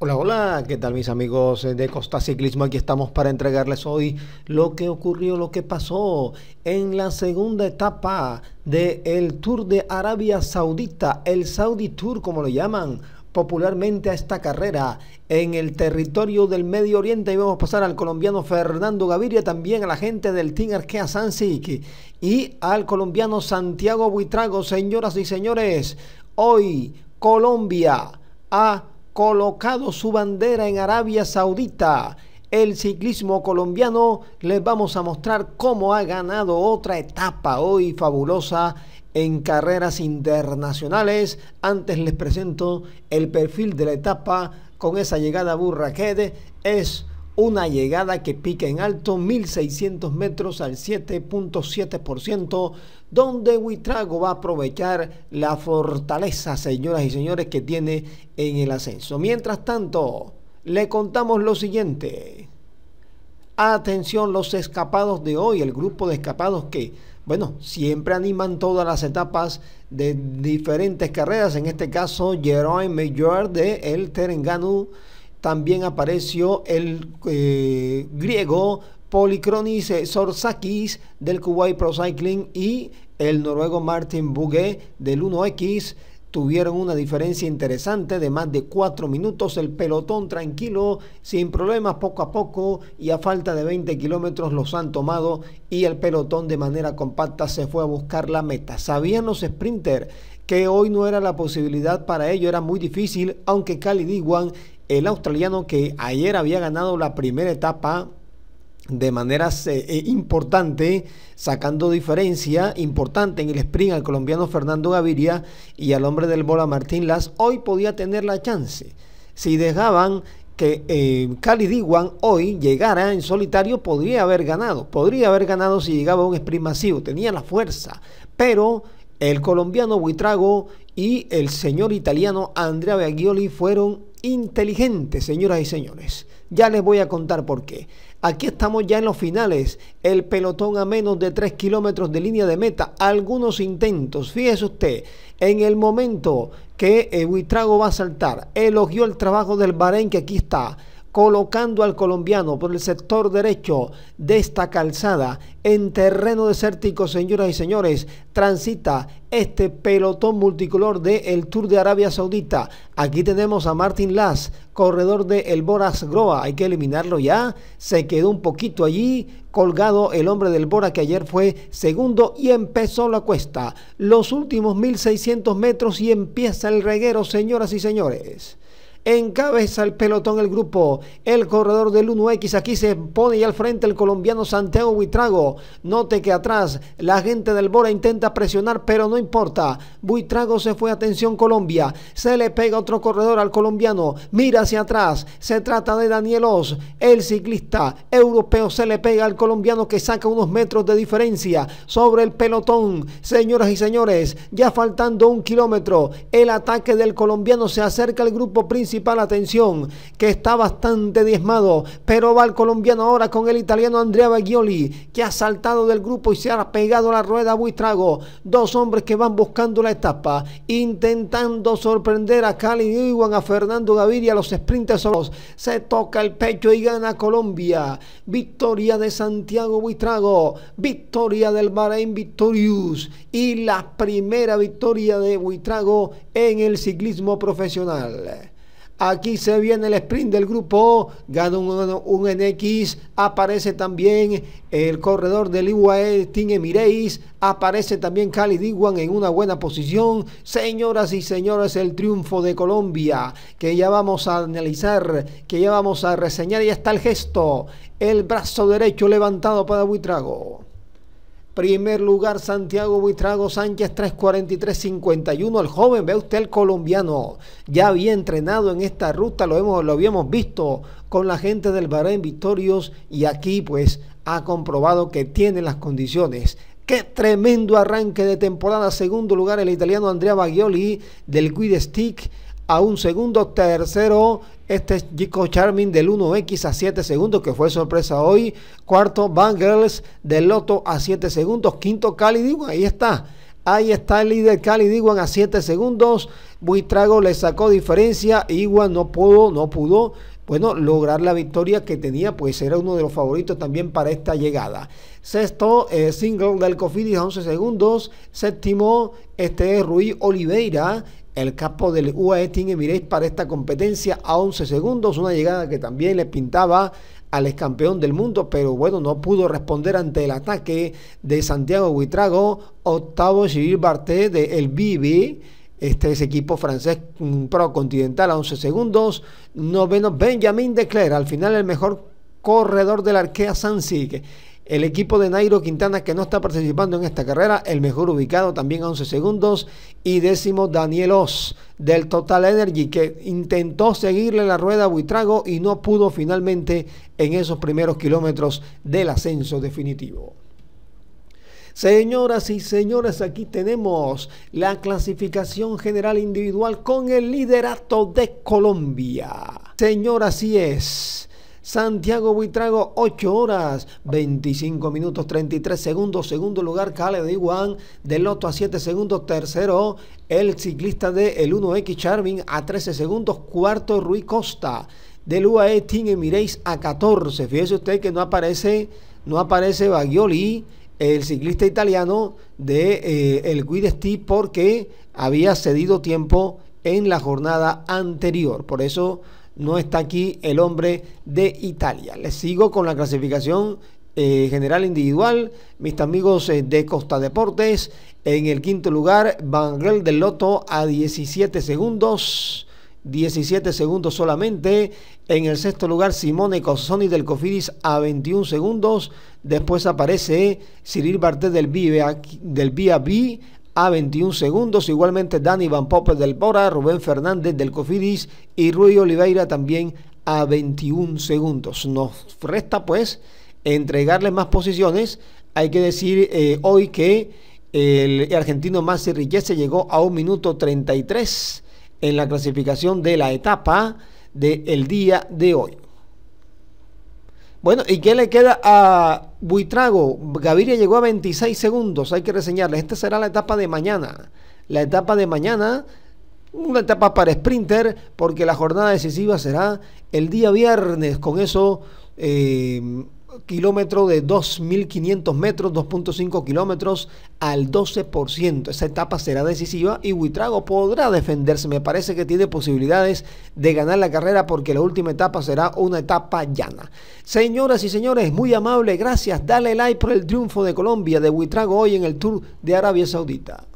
Hola, hola, ¿qué tal mis amigos de Costa Ciclismo? Aquí estamos para entregarles hoy lo que ocurrió, lo que pasó en la segunda etapa del el Tour de Arabia Saudita, el Saudi Tour como lo llaman popularmente a esta carrera en el territorio del Medio Oriente. Y vamos a pasar al colombiano Fernando Gaviria, también a la gente del Team Arkea Sansik y al colombiano Santiago Buitrago. Señoras y señores, hoy Colombia ha colocado su bandera en Arabia Saudita. El ciclismo colombiano les vamos a mostrar cómo ha ganado otra etapa hoy fabulosa en carreras internacionales. Antes les presento el perfil de la etapa con esa llegada a de Es una llegada que pica en alto 1.600 metros al 7.7%, donde Huitrago va a aprovechar la fortaleza, señoras y señores, que tiene en el ascenso. Mientras tanto, le contamos lo siguiente. Atención los escapados de hoy, el grupo de escapados que, bueno, siempre animan todas las etapas de diferentes carreras, en este caso Jerome Mayor de El Terenganu también apareció el eh, griego Policronis Sorsakis del Kuwait Pro Cycling y el noruego Martin Bugge del 1X tuvieron una diferencia interesante de más de cuatro minutos. El pelotón tranquilo, sin problemas, poco a poco y a falta de 20 kilómetros los han tomado y el pelotón de manera compacta se fue a buscar la meta. Sabían los sprinters que hoy no era la posibilidad para ello, era muy difícil, aunque Cali Diwan el australiano que ayer había ganado la primera etapa de manera eh, eh, importante, sacando diferencia importante en el sprint al colombiano Fernando Gaviria y al hombre del bola Martín Las, hoy podía tener la chance. Si dejaban que Cali eh, Diwan hoy llegara en solitario, podría haber ganado. Podría haber ganado si llegaba a un sprint masivo. Tenía la fuerza, pero el colombiano Buitrago y el señor italiano Andrea Baggioli fueron inteligentes, señoras y señores. Ya les voy a contar por qué. Aquí estamos ya en los finales. El pelotón a menos de 3 kilómetros de línea de meta. Algunos intentos. Fíjese usted, en el momento que eh, Buitrago va a saltar, elogió el trabajo del Bahrein que aquí está colocando al colombiano por el sector derecho de esta calzada en terreno desértico, señoras y señores, transita este pelotón multicolor del el Tour de Arabia Saudita. Aquí tenemos a Martin Las, corredor de El Boras Groa. Hay que eliminarlo ya. Se quedó un poquito allí colgado el hombre del Bora que ayer fue segundo y empezó la cuesta. Los últimos 1600 metros y empieza el reguero, señoras y señores. Encabeza el pelotón el grupo. El corredor del 1X aquí se pone y al frente el colombiano Santiago Buitrago. Note que atrás la gente del Bora intenta presionar, pero no importa. Buitrago se fue. Atención Colombia. Se le pega otro corredor al colombiano. Mira hacia atrás. Se trata de Daniel Oz. El ciclista europeo se le pega al colombiano que saca unos metros de diferencia sobre el pelotón. Señoras y señores, ya faltando un kilómetro, el ataque del colombiano se acerca al grupo principal principal, atención, que está bastante diezmado, pero va el colombiano ahora con el italiano Andrea Baggioli, que ha saltado del grupo y se ha pegado la rueda a Buitrago. Dos hombres que van buscando la etapa, intentando sorprender a Cali Iwan, a Fernando Gaviria, los sprinters solos. Se toca el pecho y gana Colombia. Victoria de Santiago Buitrago, victoria del Bahrein Victorious y la primera victoria de Buitrago en el ciclismo profesional. Aquí se viene el sprint del grupo gana un, NX, aparece también el corredor del IUAE Team Emirates, aparece también Cali Diguan en una buena posición. Señoras y señores, el triunfo de Colombia, que ya vamos a analizar, que ya vamos a reseñar, y está el gesto, el brazo derecho levantado para Buitrago. Primer lugar, Santiago Buitrago Sánchez, 343-51, El joven, ve usted el colombiano, ya había entrenado en esta ruta, lo, hemos, lo habíamos visto con la gente del Bahrein Victorios y aquí pues ha comprobado que tiene las condiciones. Qué tremendo arranque de temporada. Segundo lugar, el italiano Andrea baglioli del Guide Stick a un segundo. Tercero, este Chico Charming del 1X a 7 segundos, que fue sorpresa hoy. Cuarto, Girls del Loto a 7 segundos. Quinto, Cali digo ahí está. Ahí está el líder Cali Diwan a 7 segundos. Buitrago le sacó diferencia. Iwan no pudo, no pudo. Bueno, lograr la victoria que tenía, pues era uno de los favoritos también para esta llegada. Sexto, eh, single del Cofidis a 11 segundos. Séptimo, este Rui Oliveira el capo del UAE tiene, Emirates para esta competencia a 11 segundos, una llegada que también le pintaba al ex campeón del mundo, pero bueno, no pudo responder ante el ataque de Santiago Huitrago, octavo Gilles Barté de El Bibi. Este es equipo francés pro continental a 11 segundos. Noveno Benjamin Declerc, al final el mejor corredor del Arkea Sique. El equipo de Nairo Quintana que no está participando en esta carrera, el mejor ubicado también a 11 segundos. Y décimo Daniel Oz del Total Energy que intentó seguirle la rueda a Buitrago y no pudo finalmente en esos primeros kilómetros del ascenso definitivo. Señoras y señores, aquí tenemos la clasificación general individual con el liderato de Colombia. Señoras así es. Santiago Buitrago, 8 horas 25 minutos 33 segundos. Segundo lugar, Cale de Iguan, del Loto a 7 segundos. Tercero, el ciclista de el 1X Charming a 13 segundos. Cuarto, Rui Costa, del UAE Team Emirates a 14. Fíjese usted que no aparece, no aparece Bagioli, el ciclista italiano de eh, el Guidesti, porque había cedido tiempo en la jornada anterior. Por eso no está aquí el hombre de Italia. Les sigo con la clasificación eh, general individual, mis amigos eh, de Costa Deportes. En el quinto lugar, Gel del Loto a 17 segundos. 17 segundos solamente. En el sexto lugar, Simone Cossoni del Cofidis a 21 segundos. Después aparece Cyril Bartet del Vía, del a 21 segundos. Igualmente Dani Van Poppel del Bora, Rubén Fernández del Cofidis y Rui Oliveira también a 21 segundos. Nos resta pues entregarle más posiciones. Hay que decir eh, hoy que el argentino más Riquese llegó a un minuto 33 en la clasificación de la etapa del día de hoy. Bueno, ¿y qué le queda a Buitrago, Gaviria llegó a 26 segundos, hay que reseñarle. Esta será la etapa de mañana. La etapa de mañana, una etapa para sprinter, porque la jornada decisiva será el día viernes. Con eso eh, kilómetro de 2.500 metros, 2.5 kilómetros al 12%. Esa etapa será decisiva y Huitrago podrá defenderse. Me parece que tiene posibilidades de ganar la carrera porque la última etapa será una etapa llana. Señoras y señores, muy amable, gracias. Dale like por el triunfo de Colombia de Huitrago hoy en el Tour de Arabia Saudita.